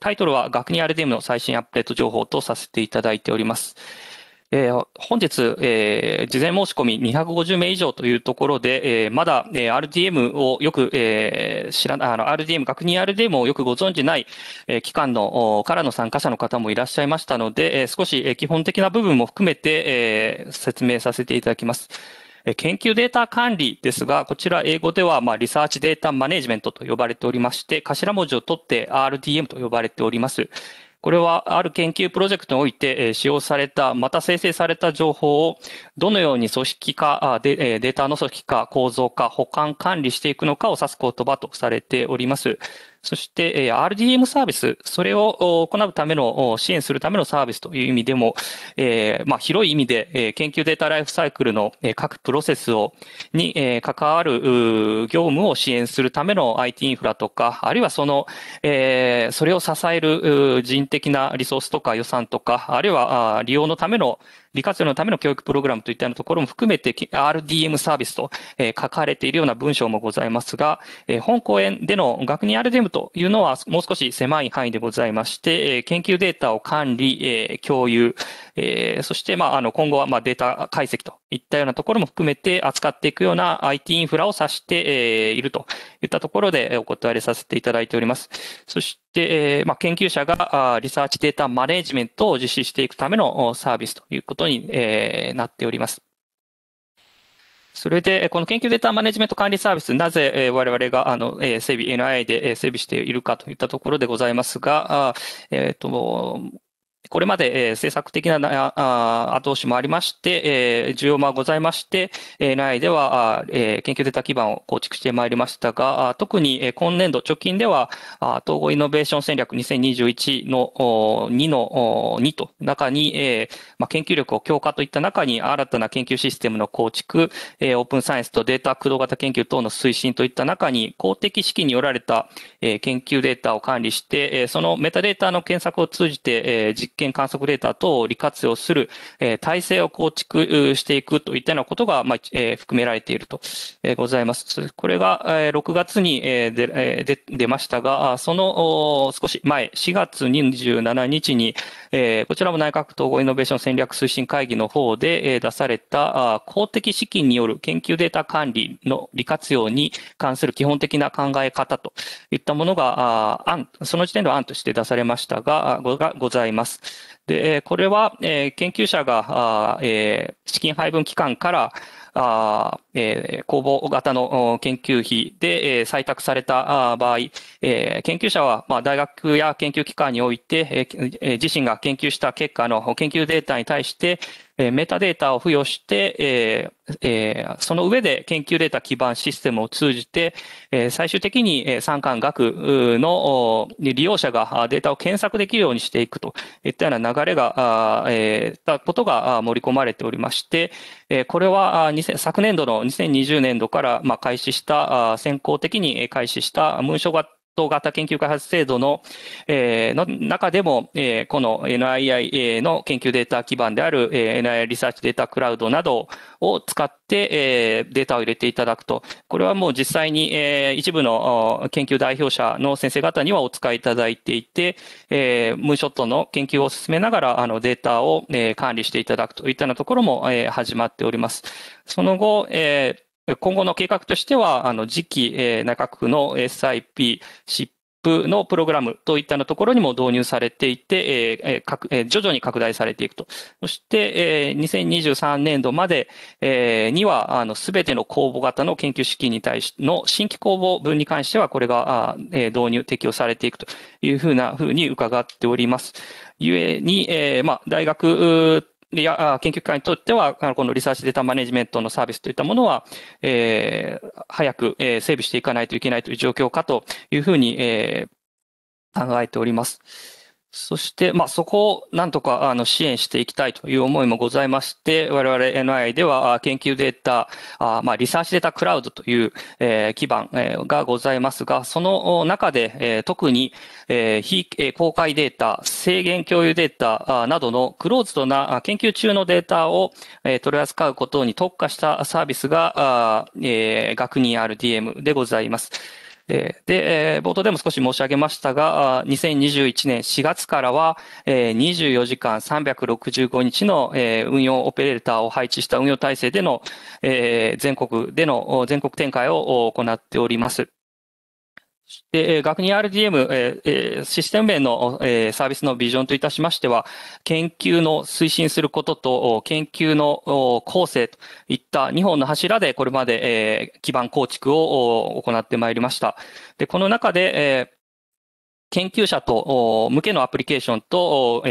タイトルは学に RDM の最新アップデート情報とさせていただいております。えー、本日、えー、事前申し込み250名以上というところで、えー、まだ、えー、RDM をよく、えー、知らあの RDM、学認 RDM をよくご存じない、えー、機関のからの参加者の方もいらっしゃいましたので、えー、少し、えー、基本的な部分も含めて、えー、説明させていただきます。研究データ管理ですが、こちら英語ではまリサーチデータマネジメントと呼ばれておりまして、頭文字を取って RDM と呼ばれております。これはある研究プロジェクトにおいて使用された、また生成された情報をどのように組織化、データの組織化、構造化、保管、管理していくのかを指す言葉とされております。そして RDM サービス、それを行うための、支援するためのサービスという意味でも、えまあ、広い意味で研究データライフサイクルの各プロセスを、に関わる業務を支援するための IT インフラとか、あるいはその、えそれを支える人的なリソースとか予算とか、あるいは利用のための利活用のための教育プログラムといったようなところも含めて RDM サービスと、書かれているような文章もございますが、本講演での学認 RDM というのはもう少し狭い範囲でございまして、研究データを管理、共有、そして、まあ、あの今後はまデータ解析といったようなところも含めて扱っていくような IT インフラを指しているといったところでお断りさせていただいております。そしして、まあ、研究者がリサーチデータマネジメントを実施していくためのサービスということになっております。それで、この研究データマネジメント管理サービス、なぜ我々があの整備、NIA で整備しているかといったところでございますが、えっ、と、これまで、政策的な後押しもありまして、需要もございまして、内では研究データ基盤を構築してまいりましたが、特に、今年度、直近では統合イノベーション戦略2021の2の2と中に、研究力を強化といった中に、新たな研究システムの構築、オープンサイエンスとデータ駆動型研究等の推進といった中に、公的資金によられた、研究データを管理して、そのメタデータの検索を通じて、実見観測データ等を利活用する、えー、体制を構築していくといったようなことが、まあえー、含められていると、えー、ございます。これが、えー、6月に、えで、えー、出ましたが、その少し前、4月27日に、えー、こちらも内閣統合イノベーション戦略推進会議の方で、えー、出されたあ公的資金による研究データ管理の利活用に関する基本的な考え方といったものが、あ案その時点では案として出されましたが、ごがございます。で、これは、研究者が資金配分機関から、え公募型の研究費で、え採択された場合、え研究者は、まあ、大学や研究機関において、え自身が研究した結果の研究データに対して、えメタデータを付与して、ええその上で研究データ基盤システムを通じて、え最終的に産官学の利用者がデータを検索できるようにしていくといったような流れが、あえたことが盛り込まれておりまして、えこれは昨年度の2020年度からまあ開始した、先行的に開始した文書型統型研究開発制度の,、えー、の中でも、えー、この NII の研究データ基盤である、えー、NII リサーチデータクラウドなどを使って、えー、データを入れていただくと。これはもう実際に、えー、一部の研究代表者の先生方にはお使いいただいていて、えー、ムーショットの研究を進めながらあのデータを、えー、管理していただくといったようなところも、えー、始まっております。その後、えー今後の計画としては、あの、次期、えー、内閣府の SIP、s i p のプログラムといったのところにも導入されていて、えー、徐々に拡大されていくと。そして、えー、2023年度まで、えー、には、あの、すべての公募型の研究資金に対し、の新規公募分に関しては、これが、えー、導入、適用されていくというふうなふうに伺っております。ゆえに、えー、まあ、大学いや研究会にとっては、このリサーチデータマネジメントのサービスといったものは、えー、早く、え整備していかないといけないという状況かというふうに、えー、考えております。そして、まあ、そこをなんとかあの支援していきたいという思いもございまして、我々 n i では研究データ、あまあ、リサーチデータクラウドという、えー、基盤、がございますが、その中で、えー、特に、えー、非、公開データ、制限共有データなどのクローズドな研究中のデータを、えー、取り扱うことに特化したサービスが、あえー、学人 RDM でございます。で、冒頭でも少し申し上げましたが、2021年4月からは、24時間365日の運用オペレーターを配置した運用体制での全国での、全国展開を行っております。で、学に RDM、えシステム面の、えサービスのビジョンといたしましては、研究の推進することと、研究の構成といった2本の柱で、これまで、え基盤構築を行ってまいりました。で、この中で、え研究者と向けのアプリケーションと、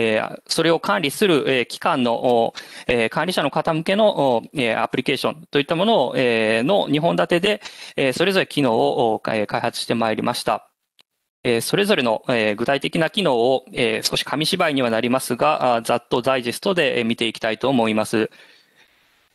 それを管理する機関の管理者の方向けのアプリケーションといったものの2本立てで、それぞれ機能を開発してまいりました。それぞれの具体的な機能を少し紙芝居にはなりますが、ざっとダイジェストで見ていきたいと思います。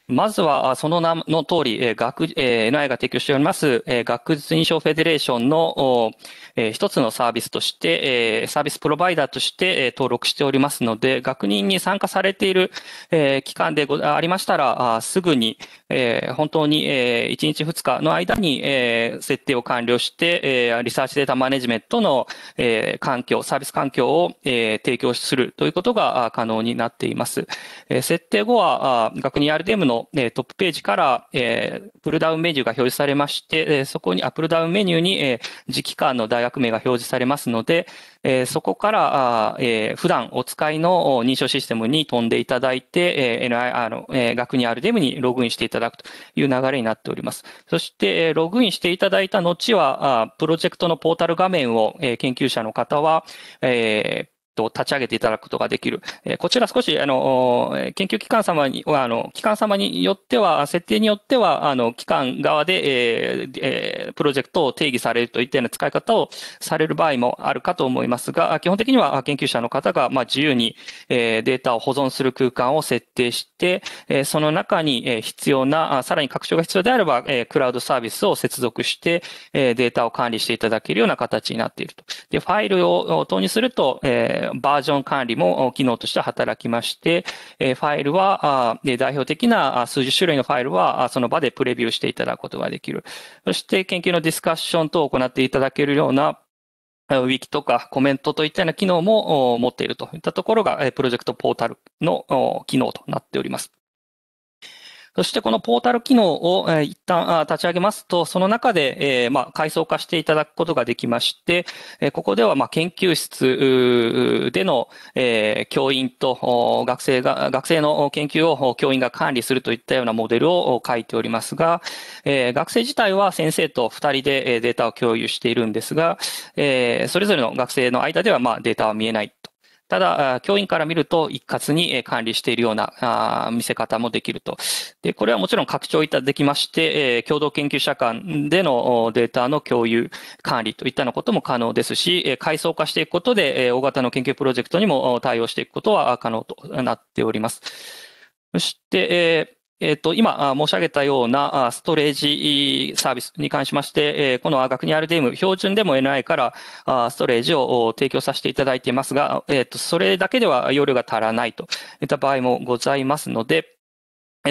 まずは、その名の通り、え学えー、NI が提供しております、えー、学術認証フェデレーションの、えー、一つのサービスとして、えー、サービスプロバイダーとして、えー、登録しておりますので、学人に参加されている、えー、期間でごありましたら、あすぐに、えー、本当に、えー、1日2日の間に、えー、設定を完了して、えー、リサーチデータマネジメントの、えー、環境、サービス環境を、えー、提供するということが可能になっています。えー、設定後は、あ学人 RDM のの、えトップページから、えプルダウンメニューが表示されまして、えそこに、アプルダウンメニューに、え時期間の大学名が表示されますので、えそこから、あえ普段お使いの認証システムに飛んでいただいて、え NI、あの、え学に RDM にログインしていただくという流れになっております。そして、えログインしていただいた後は、あプロジェクトのポータル画面を、え研究者の方は、え立ち上げていただくことができる。えこちら少し、あの、研究機関様に、あの、機関様によっては、設定によっては、あの、機関側で、えー、えー、プロジェクトを定義されるといったような使い方をされる場合もあるかと思いますが、基本的には研究者の方が、まあ、自由に、えー、データを保存する空間を設定して、えその中に、え必要な、さらに拡張が必要であれば、えクラウドサービスを接続して、えデータを管理していただけるような形になっていると。で、ファイルを投入すると、ええバージョン管理も機能として働きまして、えファイルは、あ代表的な数十種類のファイルは、その場でプレビューしていただくことができる。そして、研究のディスカッション等を行っていただけるような、ウィキとかコメントといったような機能も持っているといったところが、プロジェクトポータルの機能となっております。そしてこのポータル機能を、一旦立ち上げますと、その中で、えー、まあ、階層化していただくことができまして、ここでは、まあ、研究室での、えー、教員と学生が、学生の研究を教員が管理するといったようなモデルを書いておりますが、えー、学生自体は先生と二人でデータを共有しているんですが、えー、それぞれの学生の間では、まあ、データは見えないと。ただ、教員から見ると一括に管理しているような見せ方もできると。で、これはもちろん拡張いただきまして、共同研究者間でのデータの共有、管理といったようなことも可能ですし、階層化していくことで、大型の研究プロジェクトにも対応していくことは可能となっております。そして、えっ、と、今申し上げたようなストレージサービスに関しまして、この学に RDM、標準でも NI からストレージを提供させていただいていますが、えっ、と、それだけでは容量が足らないといった場合もございますので、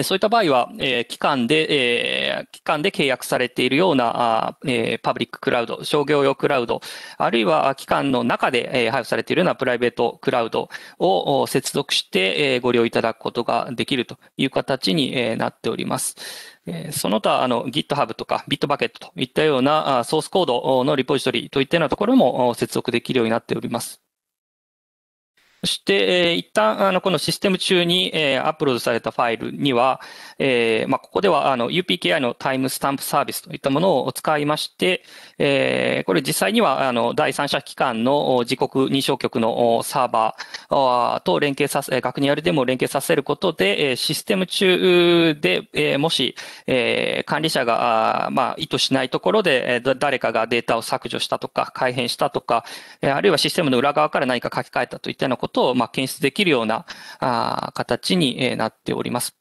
そういった場合は、え機関で、え機関で契約されているような、えパブリッククラウド、商業用クラウド、あるいは機関の中で、え配布されているようなプライベートクラウドを接続して、えご利用いただくことができるという形に、えなっております。その他あの GitHub とか Bitbucket といったようなソースコードのリポジトリといったようなところも接続できるようになっております。そして、えー、一旦、あの、このシステム中に、えー、アップロードされたファイルには、えー、まあ、ここでは、あの、UPKI のタイムスタンプサービスといったものを使いまして、えー、これ実際には、あの、第三者機関の自国認証局のサーバーと連携させ、学にあるでも連携させることで、システム中で、えー、もし、えー、管理者が、まあ、意図しないところで、誰かがデータを削除したとか、改変したとか、あるいはシステムの裏側から何か書き換えたといったようなことことを、まあ、検出できるようなあ形になっております。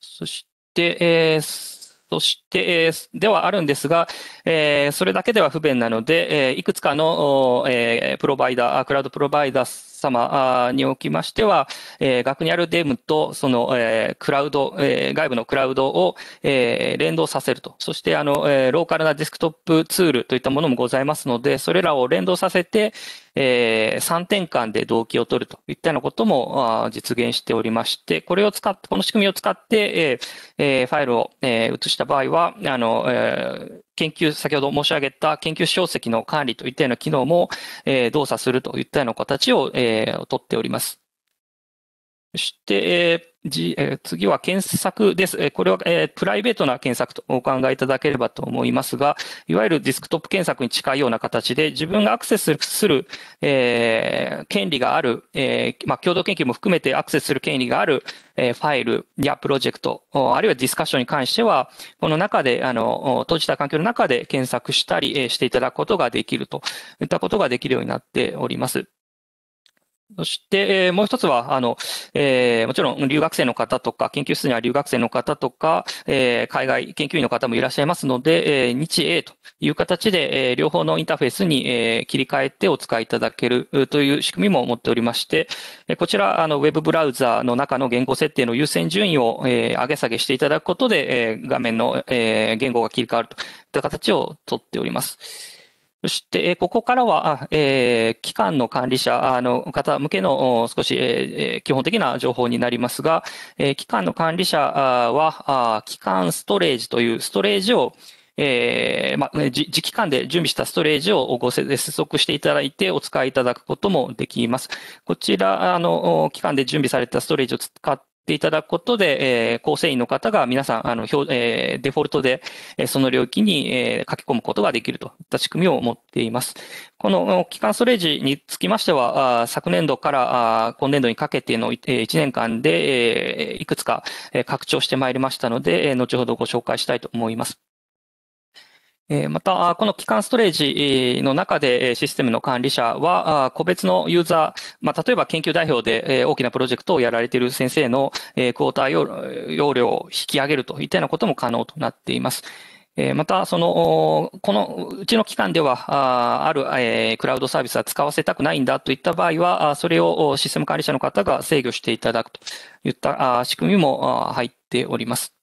そして、えーそして、えー、ではあるんですが、えー、それだけでは不便なので、えー、いくつかの、えー、プロバイダー、クラウドプロバイダー様におきましては、え学にあるデムとその、えクラウド、え外部のクラウドを、え連動させると。そして、あの、えローカルなデスクトップツールといったものもございますので、それらを連動させて、え3点間で動機を取るといったようなことも実現しておりまして、これを使って、この仕組みを使って、えファイルを、え移した場合は、あの、研究、先ほど申し上げた研究書籍の管理といったような機能も、え動作するといったような形を、えー、とっております。そして、えーえー、次は検索です。えー、これは、えー、プライベートな検索とお考えいただければと思いますが、いわゆるディスクトップ検索に近いような形で、自分がアクセスする、え権利がある、えまあ、共同研究も含めてアクセスする権利がある、えファイルやプロジェクト、あるいはディスカッションに関しては、この中で、あの、閉じた環境の中で検索したり、えしていただくことができるといったことができるようになっております。そして、えー、もう一つは、あの、えー、もちろん留学生の方とか、研究室には留学生の方とか、えー、海外研究員の方もいらっしゃいますので、えー、日英という形で、えー、両方のインターフェースに、えー、切り替えてお使いいただけるという仕組みも持っておりまして、えー、こちら、あの、ウェブブラウザの中の言語設定の優先順位を、えー、上げ下げしていただくことで、えー、画面の、えー、言語が切り替わるといった形をとっております。そして、ここからは、えー、機関の管理者の方向けの少し、えー、基本的な情報になりますが、えー、機関の管理者は機関ストレージというストレージをえーまあ、自機関で準備したストレージをご接続していただいてお使いいただくこともできます。こちら、あの、機関で準備されたストレージを使っていただくことで、えー、構成員の方が皆さん、あの、えー、デフォルトで、えー、その領域に、えー、書き込むことができるといった仕組みを持っています。この期間ストレージにつきましては、あ昨年度からあ今年度にかけての1年間で、えー、いくつか拡張してまいりましたので、後ほどご紹介したいと思います。また、この機関ストレージの中でシステムの管理者は、個別のユーザー、まあ、例えば研究代表で大きなプロジェクトをやられている先生のクォーター容量を引き上げるといったようなことも可能となっています。また、その、このうちの機関では、あるクラウドサービスは使わせたくないんだといった場合は、それをシステム管理者の方が制御していただくといった仕組みも入っております。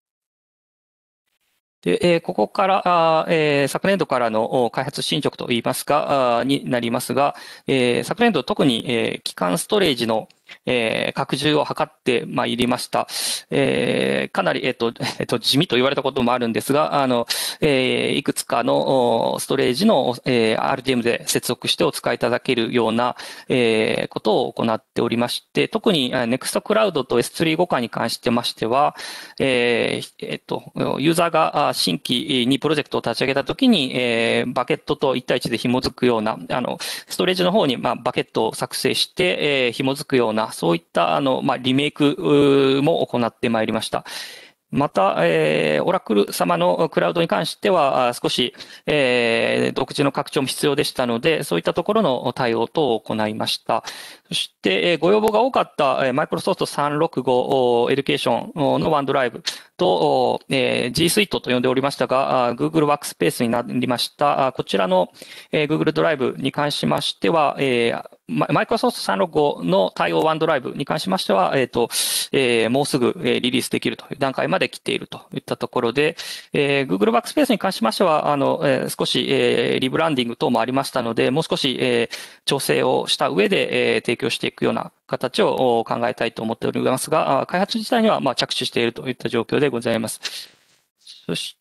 で、えー、ここから、えー、昨年度からの開発進捗といいますか、になりますが、えー、昨年度特に、えー、機関ストレージのえー、拡充を図ってまいりました。えー、かなり、えっ、と、えっ、と、地味と言われたこともあるんですが、あの、えー、いくつかのストレージの、えー、RDM で接続してお使いいただけるような、えー、ことを行っておりまして、特に NextCloud と S3 互換に関してましては、えー、えっ、と、ユーザーが新規にプロジェクトを立ち上げたときに、えー、バケットと1対1で紐づくような、あの、ストレージの方に、まあ、バケットを作成して、えー、紐づくようなな、そういった、あの、まあ、リメイクも行ってまいりました。また、えー、オラクル様のクラウドに関しては、少し、えー、独自の拡張も必要でしたので、そういったところの対応等を行いました。そして、えー、ご要望が多かった、えー、m i c r o s o 365エデュケーションのワンドライブと、えー、G Suite と呼んでおりましたが、Google Workspace になりました。こちらの、えー、Google ドライブに関しましては、えーマイクロソフト365の対応ワンドライブに関しましては、えっ、ー、と、えー、もうすぐリリースできるという段階まで来ているといったところで、えー、Google r k s p a c e に関しましては、あの、えー、少し、えー、リブランディング等もありましたので、もう少し、えー、調整をした上で、えー、提供していくような形を考えたいと思っておりますが、開発自体には、まあ、着手しているといった状況でございます。そし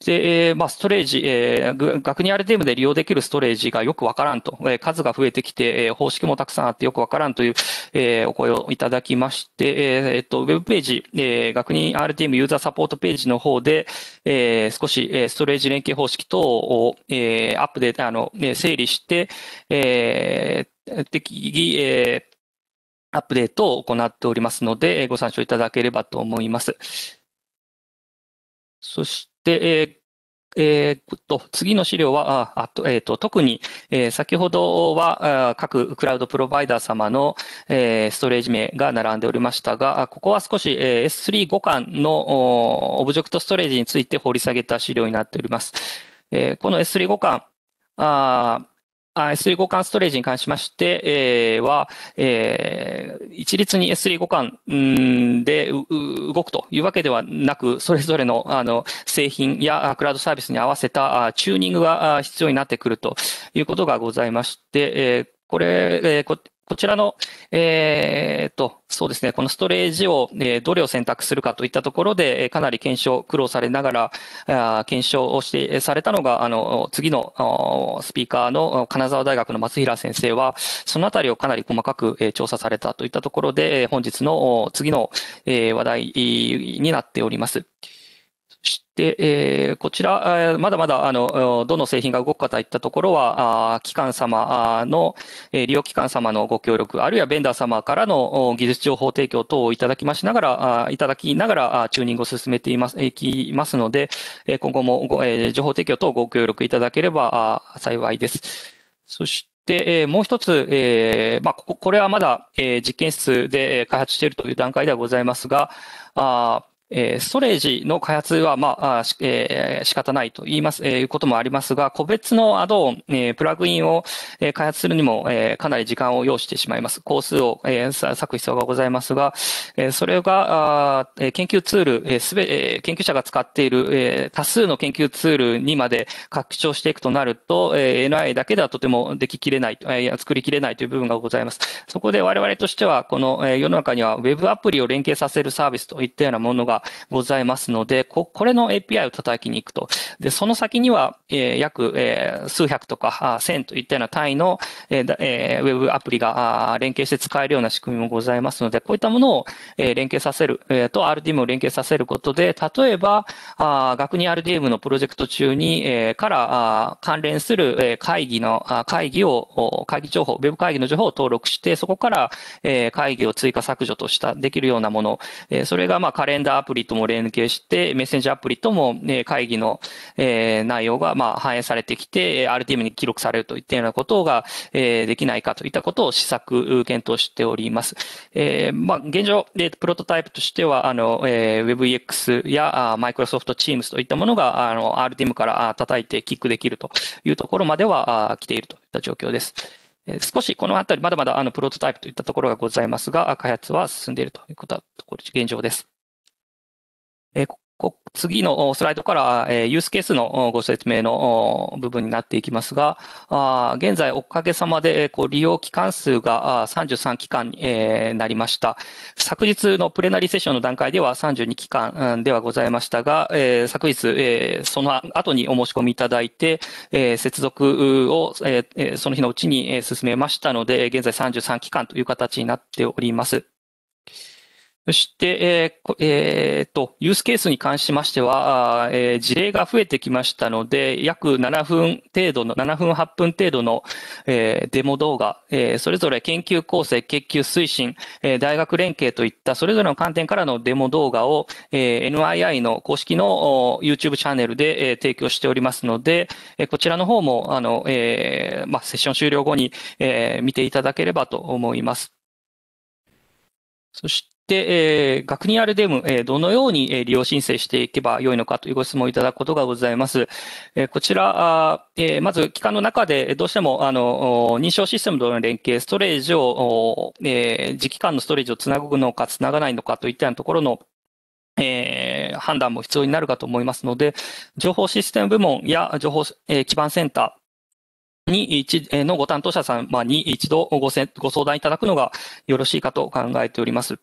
で、えー、まあ、ストレージ、えー、学に r t m で利用できるストレージがよくわからんと、えー、数が増えてきて、えー、方式もたくさんあってよくわからんという、えー、お声をいただきまして、えー、えっと、ウェブページ、えー、学に r t m ユーザーサポートページの方で、えー、少し、えー、ストレージ連携方式等を、えー、アップデート、あの、整理して、えー、適宜、えー、アップデートを行っておりますので、ご参照いただければと思います。そして、で、えーえー、と次の資料は、あとえーと特に、えー、先ほどは各クラウドプロバイダー様の、えー、ストレージ名が並んでおりましたが、ここは少し、えー、S3 互換のオブジェクトストレージについて掘り下げた資料になっております。えー、この S3 互換あ S3 互換ストレージに関しまして、は、えー、一律に S3 互換で動くというわけではなく、それぞれのあの製品やクラウドサービスに合わせたチューニングが必要になってくるということがございまして、これ、こちらの、えー、と、そうですね、このストレージを、えー、どれを選択するかといったところで、かなり検証、苦労されながら、あ検証をして、されたのが、あの、次のスピーカーの金沢大学の松平先生は、そのあたりをかなり細かく、えー、調査されたといったところで、本日の次の、えー、話題になっております。で、えー、こちら、まだまだ、あの、どの製品が動くかといったところは、あ機関様の、え利用機関様のご協力、あるいはベンダー様からの技術情報提供等をいただきましながら、あいただきながら、チューニングを進めています、いきますので、え今後もご、え情報提供等ご協力いただければ幸いです。そしてで、えもう一つ、えまあ、ここ、れはまだ、え実験室で開発しているという段階ではございますが、あえストレージの開発は、まあ、あえー、仕方ないと言います、えいうこともありますが、個別のアドオン、えー、プラグインを、え開発するにも、えかなり時間を要してしまいます。工数を、えー、割く必要がございますが、えそれが、あ研究ツール、えすべ、え研究者が使っている、え多数の研究ツールにまで拡張していくとなると、え NI だけではとてもでききれない、え作りきれないという部分がございます。そこで我々としては、この、え世の中には Web アプリを連携させるサービスといったようなものががございますので、ここれの API を叩きに行くと。で、その先には、えー、約、えー、数百とか千といったような単位の、えーえー、ウェブアプリが連携して使えるような仕組みもございますので、こういったものを、えー、連携させる、えー、と RDM を連携させることで、例えば、あ学に RDM のプロジェクト中に、えー、からあ関連する、え会議の、あ会議を、会議情報、ウェブ会議の情報を登録して、そこから、えー、会議を追加削除とした、できるようなもの、えー、それが、まあ、カレンダーアアプリとも連携して、メッセンジャーアプリとも、ね、会議の、え内容が、まあ、反映されてきて、RTM に記録されるといったようなことが、えできないかといったことを試作、検討しております。えまあ、現状、プロトタイプとしては、あの、え WebEX や Microsoft Teams といったものが、あの、RTM から叩いてキックできるというところまでは来ているといった状況です。少しこのあたり、まだまだあのプロトタイプといったところがございますが、開発は進んでいるということは、現状です。え次のスライドから、えユースケースのご説明の部分になっていきますが、あ現在おかげさまで、えこう利用期間数が33期間に、えなりました。昨日のプレナリーセッションの段階では32期間ではございましたが、え昨日、えその後にお申し込みいただいて、え接続を、えその日のうちに進めましたので、現在33期間という形になっております。そして、えーえー、と、ユースケースに関しましては、えー、事例が増えてきましたので、約7分程度の、7分、8分程度の、えー、デモ動画、えー、それぞれ研究構成、研究推進、えー、大学連携といったそれぞれの観点からのデモ動画を、えー、NII の公式の YouTube チャンネルで、えー、提供しておりますので、えー、こちらの方も、あの、えー、まあ、セッション終了後に、えー、見ていただければと思います。そしで、えー、学あるデム、えー、どのように、えー、利用申請していけばよいのかというご質問をいただくことがございます。えー、こちら、えー、まず、機関の中で、どうしても、あの、認証システムとの連携、ストレージを、えー、次機関のストレージをつなぐのか、つながないのかといったようなところのえー、判断も必要になるかと思いますので、情報システム部門や情報、えー、基盤センターに一、えー、のご担当者さ様に一度ごご相談いただくのがよろしいかと考えております。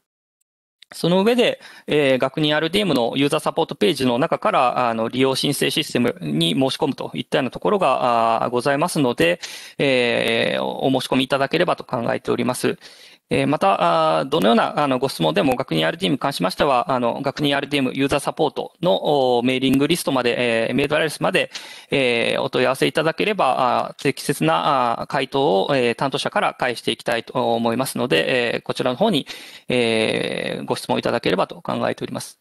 その上で、えー、学人 RDM のユーザーサポートページの中から、あの、利用申請システムに申し込むといったようなところがございますので、えー、お申し込みいただければと考えております。えまた、どのようなあのご質問でも学人 RTM に関しましては、あの学人 RTM ユーザーサポートのメーリングリストまで、えメールアドレスまで、えお問い合わせいただければ、あ適切なあ回答を、え担当者から返していきたいと思いますので、えこちらの方に、えご質問いただければと考えております。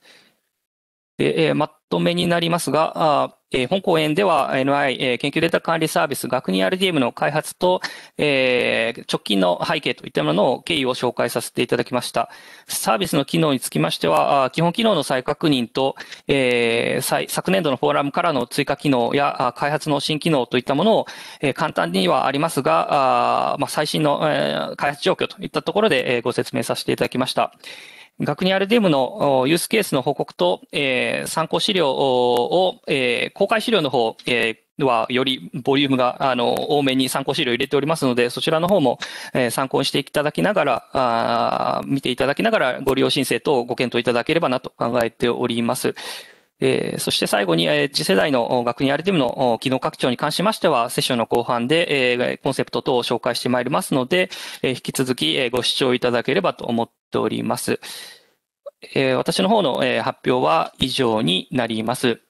でえまとめになりますが、あえー、本講演では NI、えー、研究データ管理サービス学人 RDM の開発と、えー、直近の背景といったものの経緯を紹介させていただきました。サービスの機能につきましては、基本機能の再確認と、えー、昨年度のフォーラムからの追加機能や開発の新機能といったものを、えー、簡単にはありますが、あまあ、最新の、えー、開発状況といったところで、えー、ご説明させていただきました。学に RDM のユースケースの報告と、えー、参考資料を、えー、公開資料の方、えー、はよりボリュームがあの多めに参考資料を入れておりますので、そちらの方も、えー、参考にしていただきながらあ、見ていただきながらご利用申請等をご検討いただければなと考えております。えー、そして最後に、えー、次世代の学ルティムの機能拡張に関しましては、セッションの後半で、えー、コンセプト等を紹介してまいりますので、えー、引き続き、えー、ご視聴いただければと思っております。えー、私の方の、えー、発表は以上になります。